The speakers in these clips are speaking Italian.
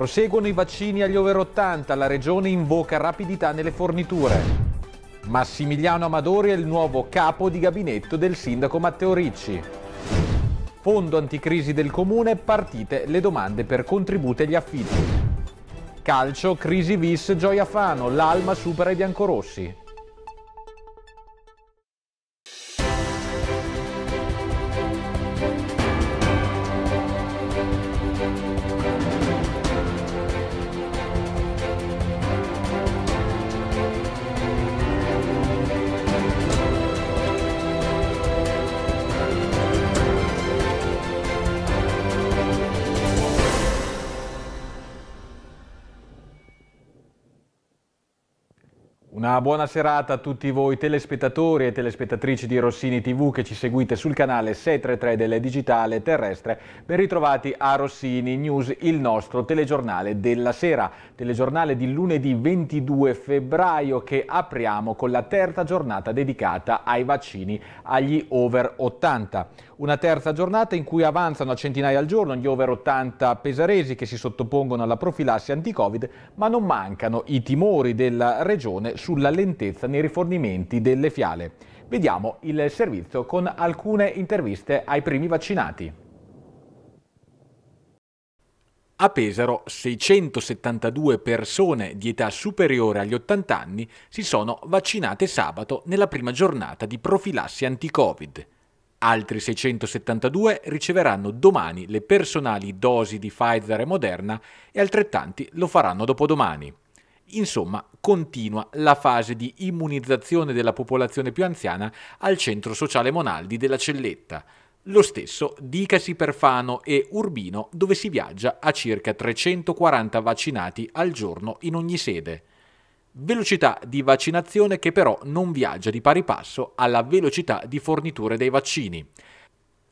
Proseguono i vaccini agli over 80, la regione invoca rapidità nelle forniture. Massimiliano Amadori è il nuovo capo di gabinetto del sindaco Matteo Ricci. Fondo anticrisi del comune, partite le domande per contributi agli affitti. Calcio, crisi vis, Gioia Fano, l'Alma supera i biancorossi. Una buona serata a tutti voi telespettatori e telespettatrici di Rossini TV che ci seguite sul canale 633 del Digitale Terrestre. Ben ritrovati a Rossini News, il nostro telegiornale della sera. Telegiornale di lunedì 22 febbraio che apriamo con la terza giornata dedicata ai vaccini agli over 80. Una terza giornata in cui avanzano a centinaia al giorno gli over 80 pesaresi che si sottopongono alla profilassi anti-Covid, ma non mancano i timori della regione sulla lentezza nei rifornimenti delle fiale. Vediamo il servizio con alcune interviste ai primi vaccinati. A Pesaro 672 persone di età superiore agli 80 anni si sono vaccinate sabato nella prima giornata di profilassi anti-Covid. Altri 672 riceveranno domani le personali dosi di Pfizer e Moderna e altrettanti lo faranno dopodomani. Insomma, continua la fase di immunizzazione della popolazione più anziana al centro sociale Monaldi della Celletta. Lo stesso dicasi per Fano e Urbino, dove si viaggia a circa 340 vaccinati al giorno in ogni sede. Velocità di vaccinazione che però non viaggia di pari passo alla velocità di forniture dei vaccini.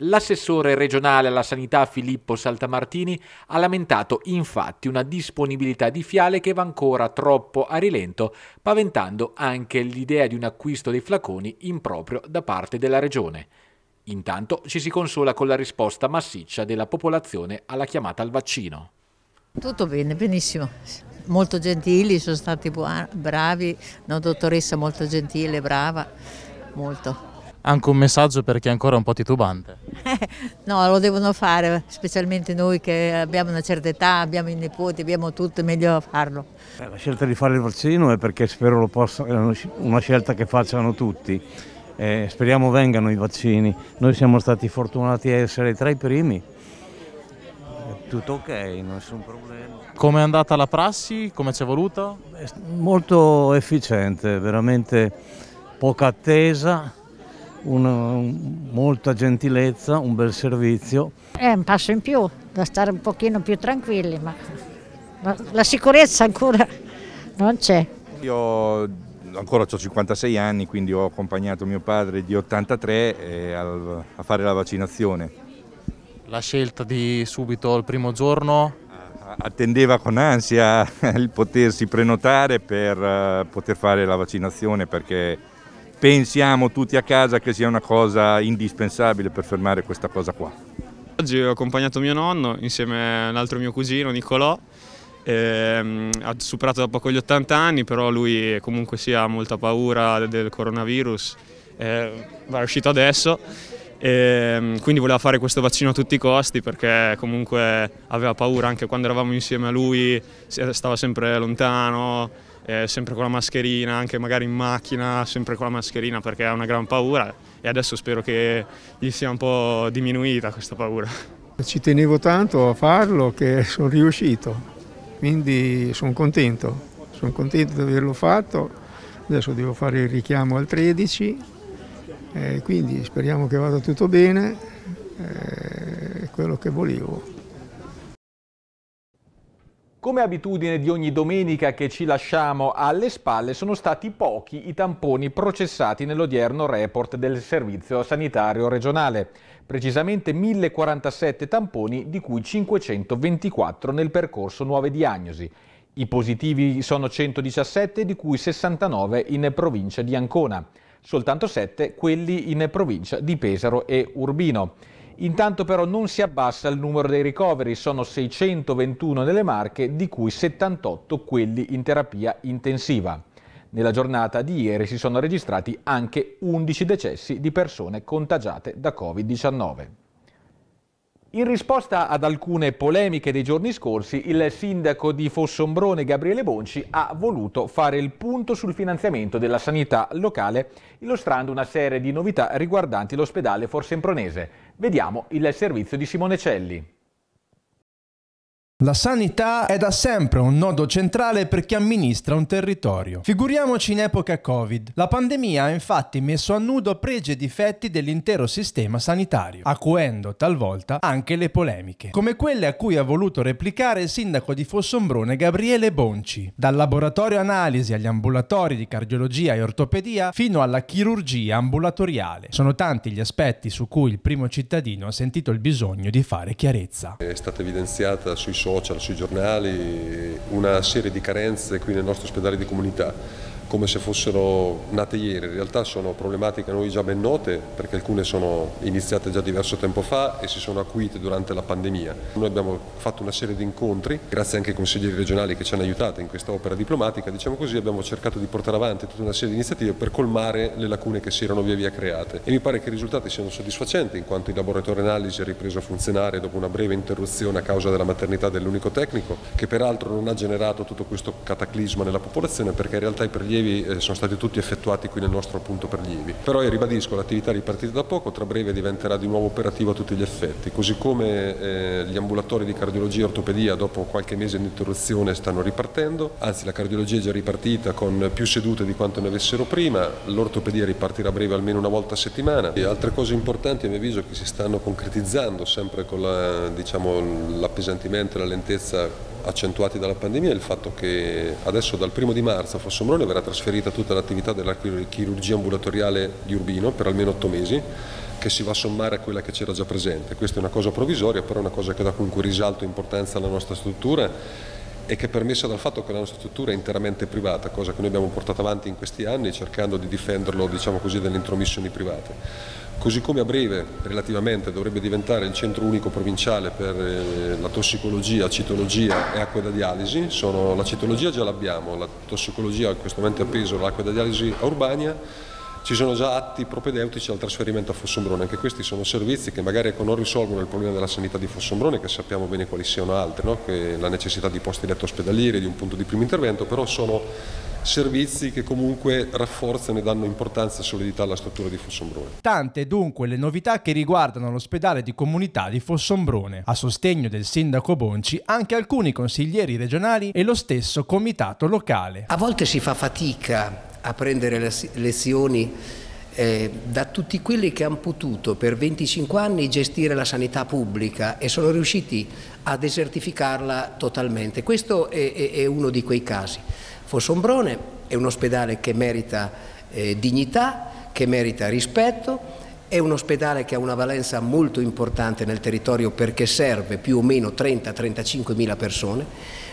L'assessore regionale alla sanità Filippo Saltamartini ha lamentato infatti una disponibilità di fiale che va ancora troppo a rilento, paventando anche l'idea di un acquisto dei flaconi improprio da parte della regione. Intanto ci si consola con la risposta massiccia della popolazione alla chiamata al vaccino. Tutto bene, benissimo molto gentili, sono stati bravi, una dottoressa molto gentile, brava, molto. Anche un messaggio per chi è ancora un po' titubante. no, lo devono fare, specialmente noi che abbiamo una certa età, abbiamo i nipoti, abbiamo tutto, è meglio farlo. La scelta di fare il vaccino è perché spero lo possa, è una scelta che facciano tutti. Eh, speriamo vengano i vaccini. Noi siamo stati fortunati a essere tra i primi tutto ok, nessun problema. Come è andata la prassi? Come ci è voluta? Molto efficiente, veramente poca attesa, una, molta gentilezza, un bel servizio. È un passo in più, da stare un pochino più tranquilli, ma la sicurezza ancora non c'è. Io ancora ho 56 anni, quindi ho accompagnato mio padre di 83 eh, a fare la vaccinazione la scelta di subito il primo giorno? Attendeva con ansia il potersi prenotare per eh, poter fare la vaccinazione perché pensiamo tutti a casa che sia una cosa indispensabile per fermare questa cosa qua. Oggi ho accompagnato mio nonno insieme all'altro mio cugino Nicolò eh, ha superato da poco gli 80 anni, però lui comunque si ha molta paura del coronavirus, eh, va uscito adesso e, ehm, quindi voleva fare questo vaccino a tutti i costi perché comunque aveva paura anche quando eravamo insieme a lui, stava sempre lontano, eh, sempre con la mascherina, anche magari in macchina, sempre con la mascherina perché ha una gran paura e adesso spero che gli sia un po' diminuita questa paura. Ci tenevo tanto a farlo che sono riuscito, quindi sono contento, sono contento di averlo fatto, adesso devo fare il richiamo al 13 eh, quindi speriamo che vada tutto bene, eh, è eh, quello che volevo. Come abitudine di ogni domenica che ci lasciamo alle spalle, sono stati pochi i tamponi processati nell'odierno report del Servizio Sanitario Regionale, precisamente 1047 tamponi di cui 524 nel percorso nuove diagnosi. I positivi sono 117 di cui 69 in provincia di Ancona soltanto 7 quelli in provincia di Pesaro e Urbino. Intanto però non si abbassa il numero dei ricoveri, sono 621 nelle Marche, di cui 78 quelli in terapia intensiva. Nella giornata di ieri si sono registrati anche 11 decessi di persone contagiate da Covid-19. In risposta ad alcune polemiche dei giorni scorsi, il sindaco di Fossombrone Gabriele Bonci ha voluto fare il punto sul finanziamento della sanità locale, illustrando una serie di novità riguardanti l'ospedale Forsempronese. Vediamo il servizio di Simone Celli. La sanità è da sempre un nodo centrale per chi amministra un territorio. Figuriamoci in epoca Covid. La pandemia ha infatti messo a nudo pregi e difetti dell'intero sistema sanitario, acuendo talvolta anche le polemiche, come quelle a cui ha voluto replicare il sindaco di Fossombrone Gabriele Bonci. Dal laboratorio analisi agli ambulatori di cardiologia e ortopedia fino alla chirurgia ambulatoriale. Sono tanti gli aspetti su cui il primo cittadino ha sentito il bisogno di fare chiarezza. È stata evidenziata sui social social, sui giornali, una serie di carenze qui nel nostro ospedale di comunità come se fossero nate ieri, in realtà sono problematiche a noi già ben note perché alcune sono iniziate già diverso tempo fa e si sono acuite durante la pandemia. Noi abbiamo fatto una serie di incontri, grazie anche ai consiglieri regionali che ci hanno aiutato in questa opera diplomatica, diciamo così abbiamo cercato di portare avanti tutta una serie di iniziative per colmare le lacune che si erano via via create e mi pare che i risultati siano soddisfacenti in quanto il laboratorio analisi è ripreso a funzionare dopo una breve interruzione a causa della maternità dell'unico tecnico che peraltro non ha generato tutto questo cataclisma nella popolazione perché in realtà i prelievi rilievi eh, sono stati tutti effettuati qui nel nostro punto prelievi. Però io ribadisco, l'attività è ripartita da poco, tra breve diventerà di nuovo operativo a tutti gli effetti, così come eh, gli ambulatori di cardiologia e ortopedia dopo qualche mese di interruzione stanno ripartendo, anzi la cardiologia è già ripartita con più sedute di quanto ne avessero prima, l'ortopedia ripartirà a breve almeno una volta a settimana e altre cose importanti a mio avviso che si stanno concretizzando sempre con l'appesantimento la, diciamo, e la lentezza accentuati dalla pandemia è il fatto che adesso dal primo di marzo a Fossombrone verrà trasferita tutta l'attività della chirurgia ambulatoriale di Urbino per almeno otto mesi che si va a sommare a quella che c'era già presente. Questa è una cosa provvisoria, però è una cosa che dà comunque risalto e importanza alla nostra struttura e che è permessa dal fatto che la nostra struttura è interamente privata, cosa che noi abbiamo portato avanti in questi anni cercando di difenderlo diciamo così, dalle intromissioni private. Così come a breve, relativamente, dovrebbe diventare il centro unico provinciale per eh, la tossicologia, citologia e acqua da dialisi. Sono, la citologia già l'abbiamo, la tossicologia in questo momento è appeso Pesaro, l'acqua da dialisi a Urbania. Ci sono già atti propedeutici al trasferimento a Fossombrone, anche questi sono servizi che magari ecco, non risolvono il problema della sanità di Fossombrone, che sappiamo bene quali siano altri, no? la necessità di posti letto ospedalieri, di un punto di primo intervento, però sono servizi che comunque rafforzano e danno importanza e solidità alla struttura di Fossombrone. Tante dunque le novità che riguardano l'ospedale di comunità di Fossombrone. A sostegno del sindaco Bonci anche alcuni consiglieri regionali e lo stesso comitato locale. A volte si fa fatica a prendere lezioni eh, da tutti quelli che hanno potuto per 25 anni gestire la sanità pubblica e sono riusciti a desertificarla totalmente. Questo è, è, è uno di quei casi. Fossombrone è un ospedale che merita eh, dignità, che merita rispetto è un ospedale che ha una valenza molto importante nel territorio perché serve più o meno 30-35 mila persone,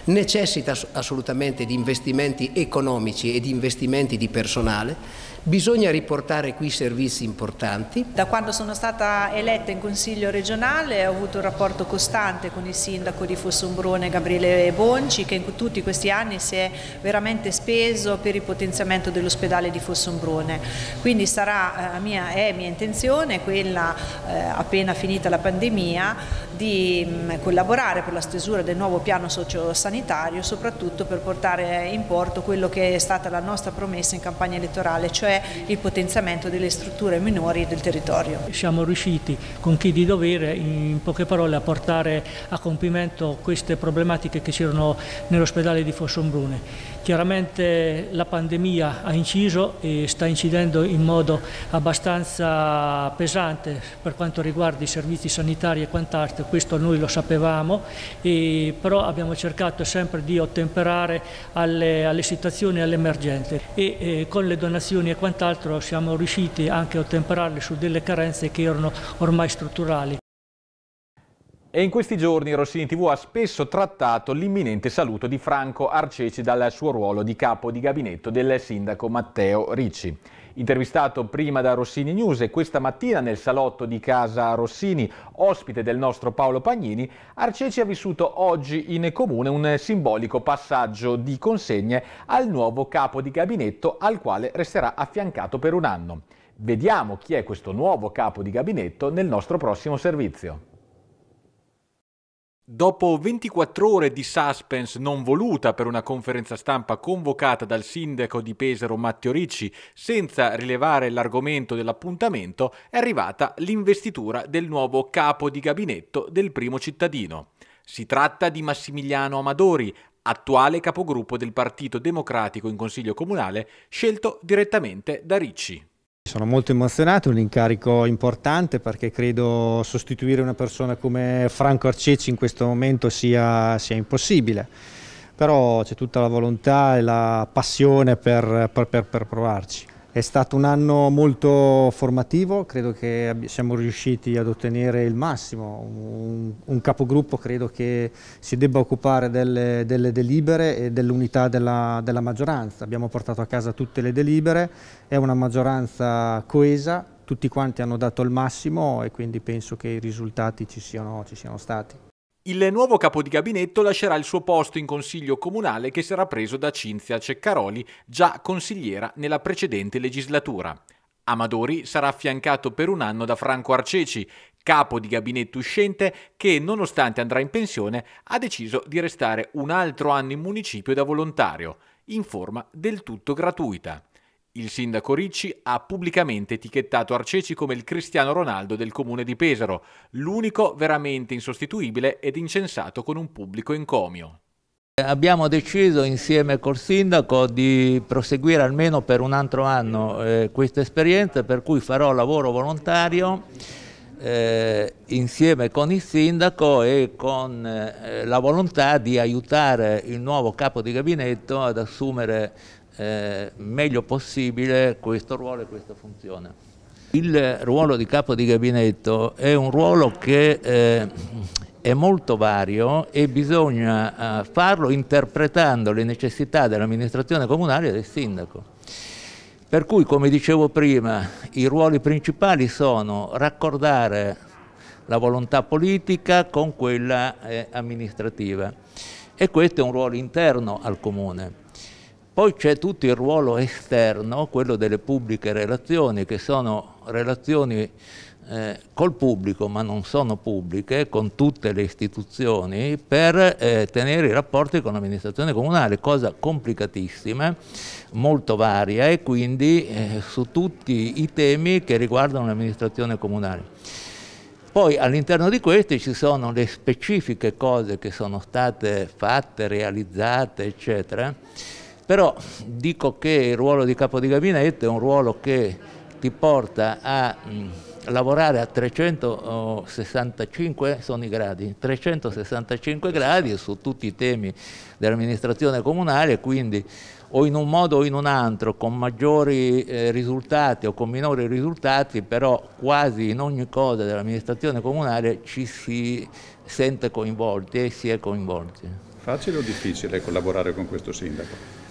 necessita assolutamente di investimenti economici e di investimenti di personale, bisogna riportare qui servizi importanti. Da quando sono stata eletta in Consiglio regionale ho avuto un rapporto costante con il sindaco di Fossombrone Gabriele Bonci che in tutti questi anni si è veramente speso per il potenziamento dell'ospedale di Fossombrone, quindi sarà, eh, mia, è mia intenzione intenzione quella, eh, appena finita la pandemia, di mh, mm, collaborare per la stesura del nuovo piano sociosanitario, soprattutto per portare in porto quello che è stata la nostra promessa in campagna elettorale, cioè il potenziamento delle strutture minori del territorio. Siamo riusciti con chi di dovere, in poche parole, a portare a compimento queste problematiche che c'erano nell'ospedale di Fossombrune. Chiaramente la pandemia ha inciso e sta incidendo in modo abbastanza pesante per quanto riguarda i servizi sanitari e quant'altro, questo noi lo sapevamo, però abbiamo cercato sempre di ottemperare alle, alle situazioni e alle emergenze e eh, con le donazioni e quant'altro siamo riusciti anche a ottemperarle su delle carenze che erano ormai strutturali. E in questi giorni Rossini TV ha spesso trattato l'imminente saluto di Franco Arceci dal suo ruolo di capo di gabinetto del sindaco Matteo Ricci. Intervistato prima da Rossini News e questa mattina nel salotto di casa Rossini, ospite del nostro Paolo Pagnini, Arceci ha vissuto oggi in comune un simbolico passaggio di consegne al nuovo capo di gabinetto al quale resterà affiancato per un anno. Vediamo chi è questo nuovo capo di gabinetto nel nostro prossimo servizio. Dopo 24 ore di suspense non voluta per una conferenza stampa convocata dal sindaco di Pesaro Matteo Ricci senza rilevare l'argomento dell'appuntamento, è arrivata l'investitura del nuovo capo di gabinetto del primo cittadino. Si tratta di Massimiliano Amadori, attuale capogruppo del Partito Democratico in Consiglio Comunale, scelto direttamente da Ricci. Sono molto emozionato, è un incarico importante perché credo sostituire una persona come Franco Arceci in questo momento sia, sia impossibile, però c'è tutta la volontà e la passione per, per, per, per provarci. È stato un anno molto formativo, credo che siamo riusciti ad ottenere il massimo. Un, un capogruppo credo che si debba occupare delle, delle delibere e dell'unità della, della maggioranza. Abbiamo portato a casa tutte le delibere, è una maggioranza coesa, tutti quanti hanno dato il massimo e quindi penso che i risultati ci siano, ci siano stati. Il nuovo capo di gabinetto lascerà il suo posto in consiglio comunale che sarà preso da Cinzia Ceccaroli, già consigliera nella precedente legislatura. Amadori sarà affiancato per un anno da Franco Arceci, capo di gabinetto uscente che, nonostante andrà in pensione, ha deciso di restare un altro anno in municipio da volontario, in forma del tutto gratuita. Il sindaco Ricci ha pubblicamente etichettato Arceci come il Cristiano Ronaldo del comune di Pesaro, l'unico veramente insostituibile ed incensato con un pubblico encomio. Abbiamo deciso insieme col sindaco di proseguire almeno per un altro anno eh, questa esperienza per cui farò lavoro volontario eh, insieme con il sindaco e con eh, la volontà di aiutare il nuovo capo di gabinetto ad assumere meglio possibile questo ruolo e questa funzione. Il ruolo di capo di gabinetto è un ruolo che eh, è molto vario e bisogna eh, farlo interpretando le necessità dell'amministrazione comunale e del sindaco. Per cui, come dicevo prima, i ruoli principali sono raccordare la volontà politica con quella eh, amministrativa e questo è un ruolo interno al comune. Poi c'è tutto il ruolo esterno, quello delle pubbliche relazioni, che sono relazioni eh, col pubblico, ma non sono pubbliche, con tutte le istituzioni, per eh, tenere i rapporti con l'amministrazione comunale, cosa complicatissima, molto varia e quindi eh, su tutti i temi che riguardano l'amministrazione comunale. Poi all'interno di questi ci sono le specifiche cose che sono state fatte, realizzate, eccetera però dico che il ruolo di capo di gabinetto è un ruolo che ti porta a lavorare a 365 sono i gradi, 365 gradi su tutti i temi dell'amministrazione comunale, quindi o in un modo o in un altro, con maggiori eh, risultati o con minori risultati, però quasi in ogni cosa dell'amministrazione comunale ci si sente coinvolti e si è coinvolti. Facile o difficile collaborare con questo sindaco?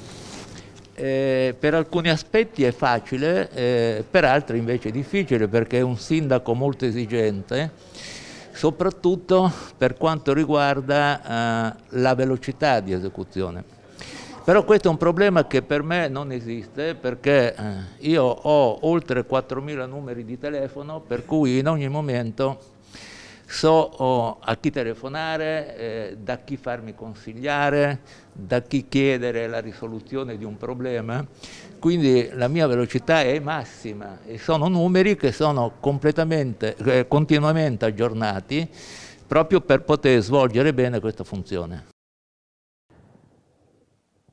eh, per alcuni aspetti è facile, eh, per altri invece è difficile perché è un sindaco molto esigente, soprattutto per quanto riguarda eh, la velocità di esecuzione. Però questo è un problema che per me non esiste perché eh, io ho oltre 4.000 numeri di telefono per cui in ogni momento so oh, a chi telefonare, eh, da chi farmi consigliare, da chi chiedere la risoluzione di un problema, quindi la mia velocità è massima e sono numeri che sono eh, continuamente aggiornati proprio per poter svolgere bene questa funzione.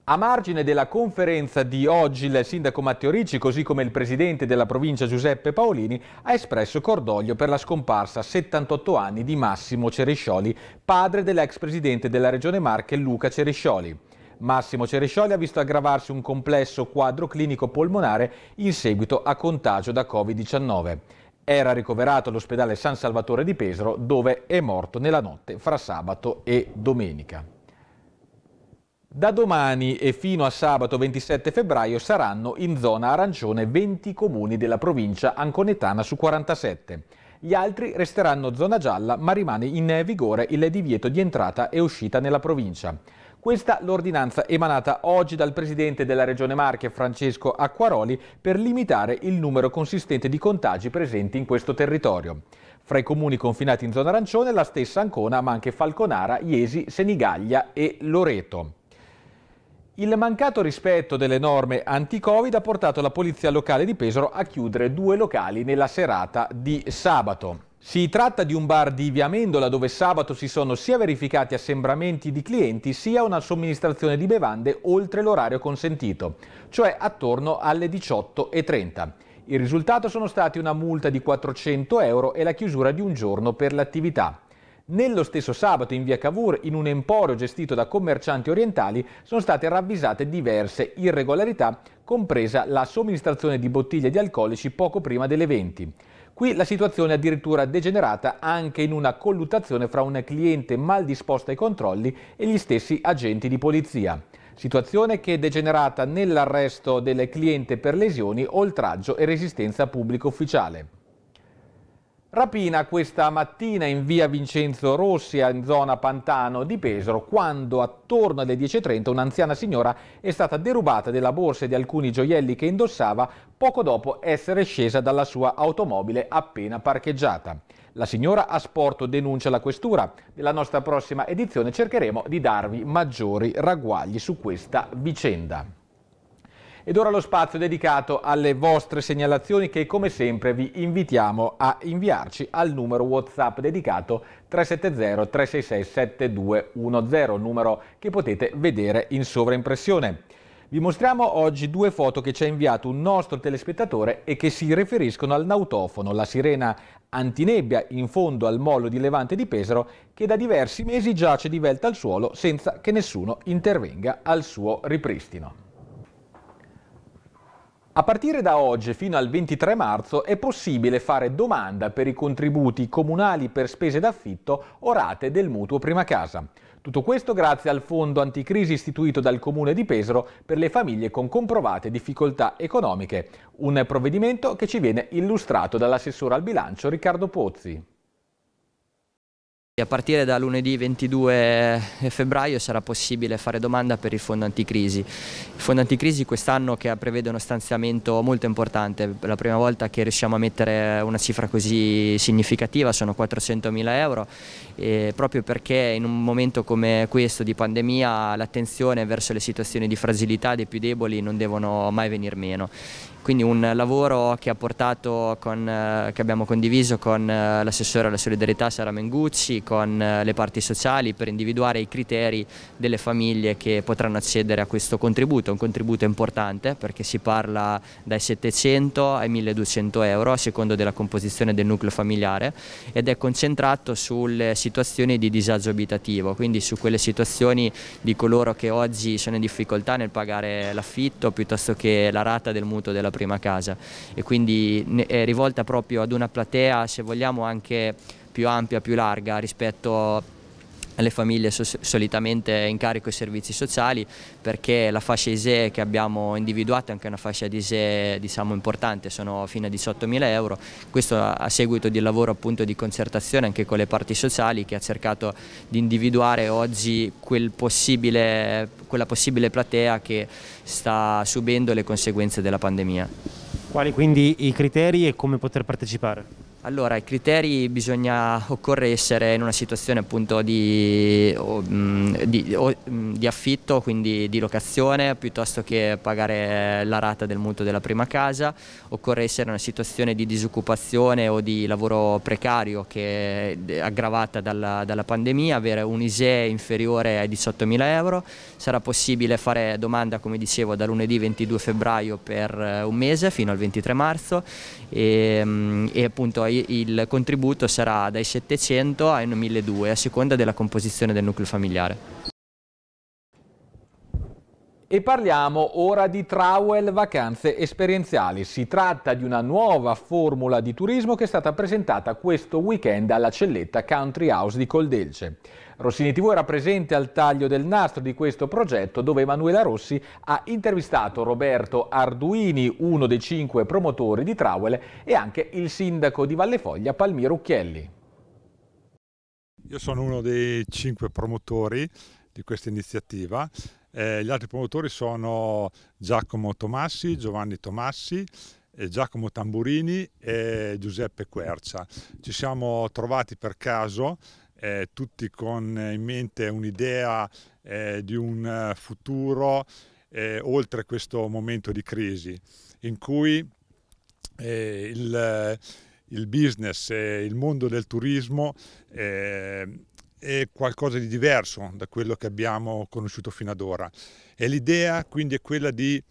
A margine della conferenza di oggi il sindaco Matteo Ricci, così come il presidente della provincia Giuseppe Paolini, ha espresso cordoglio per la scomparsa a 78 anni di Massimo Ceriscioli, padre dell'ex presidente della regione Marche Luca Ceriscioli. Massimo Ceriscioli ha visto aggravarsi un complesso quadro clinico polmonare in seguito a contagio da Covid-19. Era ricoverato all'ospedale San Salvatore di Pesaro dove è morto nella notte fra sabato e domenica. Da domani e fino a sabato 27 febbraio saranno in zona arancione 20 comuni della provincia anconetana su 47. Gli altri resteranno zona gialla ma rimane in vigore il divieto di entrata e uscita nella provincia. Questa l'ordinanza emanata oggi dal presidente della Regione Marche Francesco Acquaroli per limitare il numero consistente di contagi presenti in questo territorio. Fra i comuni confinati in zona arancione la stessa Ancona ma anche Falconara, Iesi, Senigaglia e Loreto. Il mancato rispetto delle norme anti-Covid ha portato la polizia locale di Pesaro a chiudere due locali nella serata di sabato. Si tratta di un bar di Via Mendola dove sabato si sono sia verificati assembramenti di clienti sia una somministrazione di bevande oltre l'orario consentito, cioè attorno alle 18.30. Il risultato sono stati una multa di 400 euro e la chiusura di un giorno per l'attività. Nello stesso sabato in via Cavour, in un emporio gestito da commercianti orientali, sono state ravvisate diverse irregolarità, compresa la somministrazione di bottiglie di alcolici poco prima delle 20. Qui la situazione è addirittura degenerata anche in una colluttazione fra un cliente mal disposto ai controlli e gli stessi agenti di polizia. Situazione che è degenerata nell'arresto del cliente per lesioni, oltraggio e resistenza pubblico ufficiale. Rapina questa mattina in via Vincenzo Rossi in zona Pantano di Pesaro, quando attorno alle 10.30 un'anziana signora è stata derubata della borsa e di alcuni gioielli che indossava poco dopo essere scesa dalla sua automobile appena parcheggiata. La signora a sporto denuncia la questura. Nella nostra prossima edizione cercheremo di darvi maggiori ragguagli su questa vicenda. Ed ora lo spazio dedicato alle vostre segnalazioni che come sempre vi invitiamo a inviarci al numero WhatsApp dedicato 370 366 7210, numero che potete vedere in sovraimpressione. Vi mostriamo oggi due foto che ci ha inviato un nostro telespettatore e che si riferiscono al nautofono, la sirena antinebbia in fondo al mollo di Levante di Pesaro che da diversi mesi giace di velta al suolo senza che nessuno intervenga al suo ripristino. A partire da oggi fino al 23 marzo è possibile fare domanda per i contributi comunali per spese d'affitto o rate del mutuo prima casa. Tutto questo grazie al fondo anticrisi istituito dal Comune di Pesaro per le famiglie con comprovate difficoltà economiche, un provvedimento che ci viene illustrato dall'assessore al bilancio Riccardo Pozzi. A partire da lunedì 22 febbraio sarà possibile fare domanda per il fondo anticrisi. Il fondo anticrisi quest'anno prevede uno stanziamento molto importante, per la prima volta che riusciamo a mettere una cifra così significativa sono 400 mila euro, proprio perché in un momento come questo di pandemia l'attenzione verso le situazioni di fragilità dei più deboli non devono mai venir meno quindi un lavoro che, con, eh, che abbiamo condiviso con eh, l'assessore alla solidarietà Sara Mengucci, con eh, le parti sociali per individuare i criteri delle famiglie che potranno accedere a questo contributo, un contributo importante perché si parla dai 700 ai 1200 euro a secondo della composizione del nucleo familiare ed è concentrato sulle situazioni di disagio abitativo, quindi su quelle situazioni di coloro che oggi sono in difficoltà nel pagare l'affitto piuttosto che la rata del mutuo della la prima casa e quindi è rivolta proprio ad una platea se vogliamo anche più ampia, più larga rispetto a alle famiglie solitamente in carico i servizi sociali perché la fascia ISEE che abbiamo individuato è anche una fascia di ISEE diciamo, importante, sono fino a 18.000 euro, questo a seguito di lavoro appunto di concertazione anche con le parti sociali che ha cercato di individuare oggi quel possibile, quella possibile platea che sta subendo le conseguenze della pandemia. Quali quindi i criteri e come poter partecipare? Allora, i criteri bisogna, occorre essere in una situazione appunto di, o, di, o, di, affitto, quindi di locazione, piuttosto che pagare la rata del mutuo della prima casa, occorre essere in una situazione di disoccupazione o di lavoro precario che è aggravata dalla, dalla pandemia, avere un ISEE inferiore ai 18.000 euro, sarà possibile fare domanda, come dicevo, da lunedì 22 febbraio per eh, un mese fino al 23 marzo e, e appunto il contributo sarà dai 700 ai 1200 a seconda della composizione del nucleo familiare. E parliamo ora di Trawell Vacanze Esperienziali. Si tratta di una nuova formula di turismo che è stata presentata questo weekend alla Celletta Country House di Coldelce. Rossini TV era presente al taglio del nastro di questo progetto dove Emanuela Rossi ha intervistato Roberto Arduini, uno dei cinque promotori di Trawele e anche il sindaco di Vallefoglia Palmiro Ucchielli. Io sono uno dei cinque promotori di questa iniziativa. Eh, gli altri promotori sono Giacomo Tomassi, Giovanni Tomassi, eh, Giacomo Tamburini e Giuseppe Quercia. Ci siamo trovati per caso eh, tutti con in mente un'idea eh, di un eh, futuro eh, oltre questo momento di crisi in cui eh, il, il, business, il mondo del turismo è qualcosa di diverso da quello che abbiamo conosciuto fino ad ora e l'idea quindi è quella di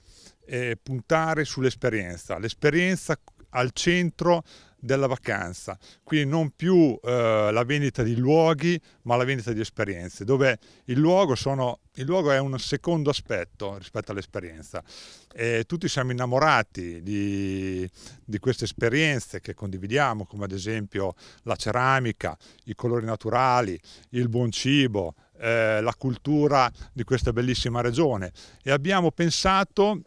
puntare sull'esperienza, l'esperienza al centro della vacanza, quindi non più eh, la vendita di luoghi ma la vendita di esperienze, dove il luogo, sono, il luogo è un secondo aspetto rispetto all'esperienza. E tutti siamo innamorati di, di queste esperienze che condividiamo, come ad esempio la ceramica, i colori naturali, il buon cibo, eh, la cultura di questa bellissima regione e abbiamo pensato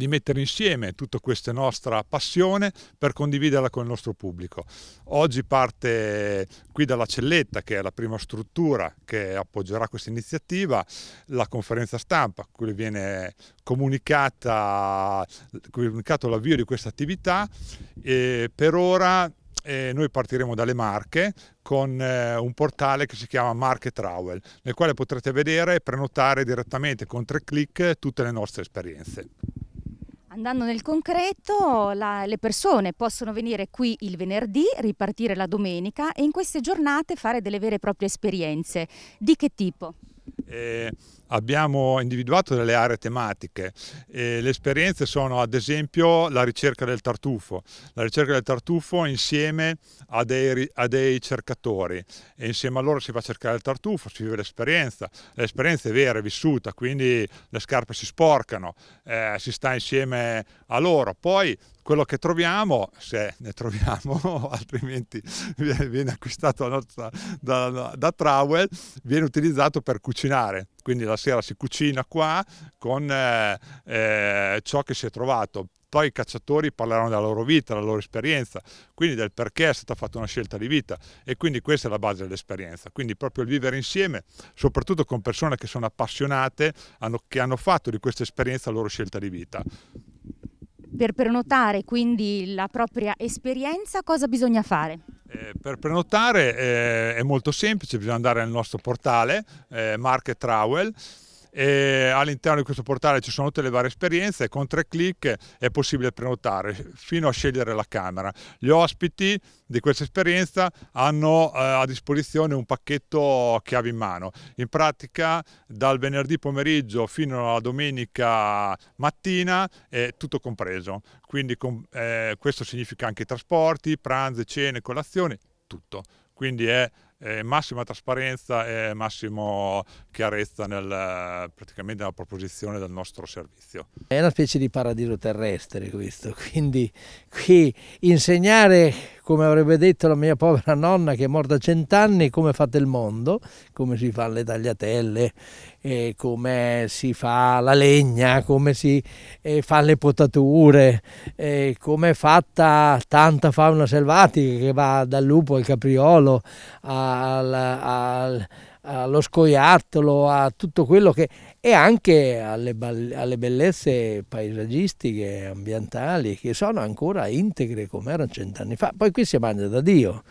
di mettere insieme tutta questa nostra passione per condividerla con il nostro pubblico. Oggi parte qui dalla Celletta, che è la prima struttura che appoggerà questa iniziativa, la conferenza stampa, cui viene comunicata, comunicato l'avvio di questa attività e per ora eh, noi partiremo dalle Marche con eh, un portale che si chiama Marche Travel, nel quale potrete vedere e prenotare direttamente con tre clic tutte le nostre esperienze. Andando nel concreto, la, le persone possono venire qui il venerdì, ripartire la domenica e in queste giornate fare delle vere e proprie esperienze. Di che tipo? Eh, abbiamo individuato delle aree tematiche. Eh, le esperienze sono ad esempio la ricerca del tartufo, la ricerca del tartufo insieme a dei, a dei cercatori e insieme a loro si va a cercare il tartufo, si vive l'esperienza, l'esperienza è vera, è vissuta, quindi le scarpe si sporcano, eh, si sta insieme a loro. Poi quello che troviamo, se ne troviamo, altrimenti viene acquistato da, nostra, da, da Trawell, viene utilizzato per cucinare. Quindi la sera si cucina qua con eh, eh, ciò che si è trovato. Poi i cacciatori parleranno della loro vita, della loro esperienza, quindi del perché è stata fatta una scelta di vita e quindi questa è la base dell'esperienza. Quindi proprio il vivere insieme, soprattutto con persone che sono appassionate, hanno, che hanno fatto di questa esperienza la loro scelta di vita. Per prenotare quindi la propria esperienza cosa bisogna fare? Eh, per prenotare eh, è molto semplice, bisogna andare nel nostro portale eh, Market Travel e all'interno di questo portale ci sono tutte le varie esperienze, con tre clic è possibile prenotare fino a scegliere la camera. Gli ospiti di questa esperienza hanno eh, a disposizione un pacchetto chiave in mano. In pratica dal venerdì pomeriggio fino alla domenica mattina è tutto compreso, quindi com eh, questo significa anche i trasporti, pranzi, cene, colazioni, tutto. Quindi è eh, massima trasparenza e massima chiarezza nel, praticamente nella proposizione del nostro servizio. È una specie di paradiso terrestre questo, quindi qui insegnare come avrebbe detto la mia povera nonna che è morta cent'anni, come fate il mondo, come si fanno le tagliatelle, eh, come si fa la legna, come si eh, fanno le potature, eh, come è fatta tanta fauna selvatica che va dal lupo al capriolo al, al, allo scoiattolo, a tutto quello che e anche alle, alle, bellezze paesaggistiche, ambientali, che sono ancora integre come erano cent'anni fa. Poi qui si mangia da Dio.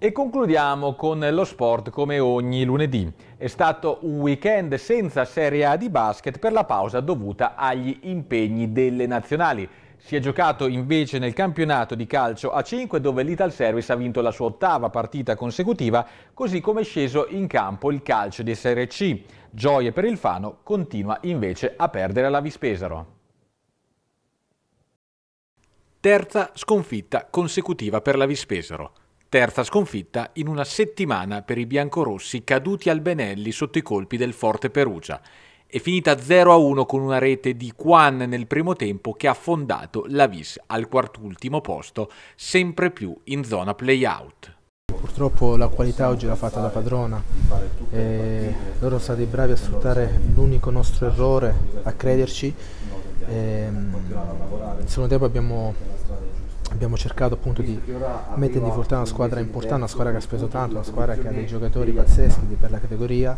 E concludiamo con lo sport come ogni lunedì. È stato un weekend senza Serie A di basket per la pausa dovuta agli impegni delle nazionali. Si è giocato invece nel campionato di calcio a 5 dove l'Ital Service ha vinto la sua ottava partita consecutiva, così come è sceso in campo il calcio di Serie C. Gioie per il Fano continua invece a perdere la Vispesaro. Terza sconfitta consecutiva per la Vispesaro. Terza sconfitta in una settimana per i biancorossi caduti al Benelli sotto i colpi del Forte Perugia. È finita 0-1 con una rete di Quan nel primo tempo che ha fondato la Vis al quartultimo posto, sempre più in zona play-out. Purtroppo la qualità oggi l'ha fatta la padrona, eh, loro sono stati bravi a sfruttare l'unico nostro errore, a crederci. Ehm, nel secondo tempo abbiamo, abbiamo, cercato appunto di mettere in difficoltà una squadra importante, una squadra che ha speso tanto, una squadra che ha dei giocatori pazzeschi per la categoria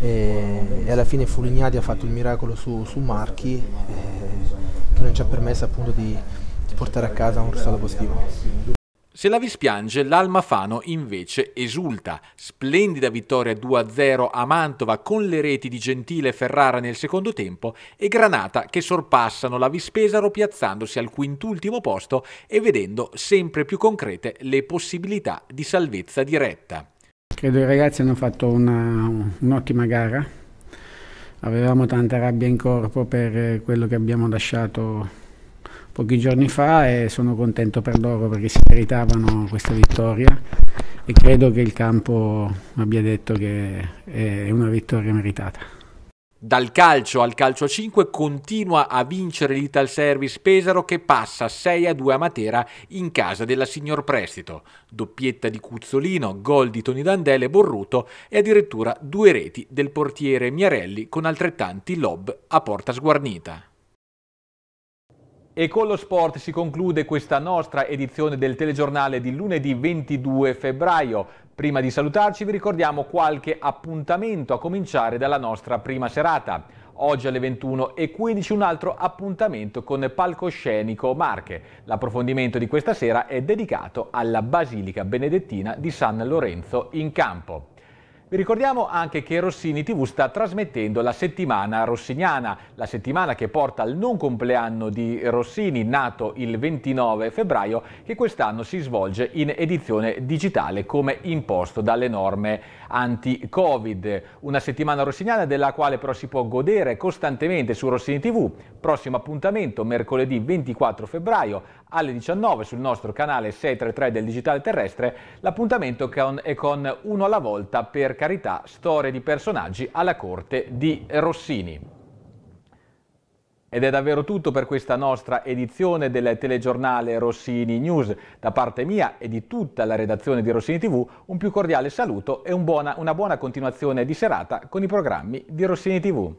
eh, e alla fine Fulignati ha fatto il miracolo su, su Marchi eh, che non ci ha permesso appunto di portare a casa un risultato positivo. Se la Vispiange, l'Almafano invece esulta. Splendida vittoria 2-0 a Mantova con le reti di Gentile e Ferrara nel secondo tempo e Granata che sorpassano la Vispesaro piazzandosi al quintultimo posto e vedendo sempre più concrete le possibilità di salvezza diretta. Credo i ragazzi hanno fatto un'ottima gara. Avevamo tanta rabbia in corpo per eh, quello che abbiamo lasciato pochi giorni fa e sono contento per loro perché si meritavano questa vittoria e credo che il campo abbia detto che è una vittoria meritata. Dal calcio al calcio 5 continua a vincere l'Ital Service Pesaro che passa 6 a 2 a Matera in casa della Signor Prestito. Doppietta di Cuzzolino, gol di Toni Dandele e Borruto e addirittura due reti del portiere Miarelli con altrettanti lob a porta sguarnita. E con lo sport si conclude questa nostra edizione del telegiornale di lunedì 22 febbraio. Prima di salutarci vi ricordiamo qualche appuntamento a cominciare dalla nostra prima serata. Oggi alle 21.15 un altro appuntamento con Palcoscenico Marche. L'approfondimento di questa sera è dedicato alla Basilica Benedettina di San Lorenzo in Campo. Vi ricordiamo anche che Rossini TV sta trasmettendo la settimana rossiniana, la settimana che porta al non compleanno di Rossini, nato il 29 febbraio, che quest'anno si svolge in edizione digitale come imposto dalle norme anti-Covid. Una settimana rossiniana della quale però si può godere costantemente su Rossini TV. Prossimo appuntamento mercoledì 24 febbraio alle 19 sul nostro canale 633 del Digitale Terrestre. L'appuntamento è con Uno alla volta, per carità, storie di personaggi alla corte di Rossini. Ed è davvero tutto per questa nostra edizione del telegiornale Rossini News. Da parte mia e di tutta la redazione di Rossini TV un più cordiale saluto e un buona, una buona continuazione di serata con i programmi di Rossini TV.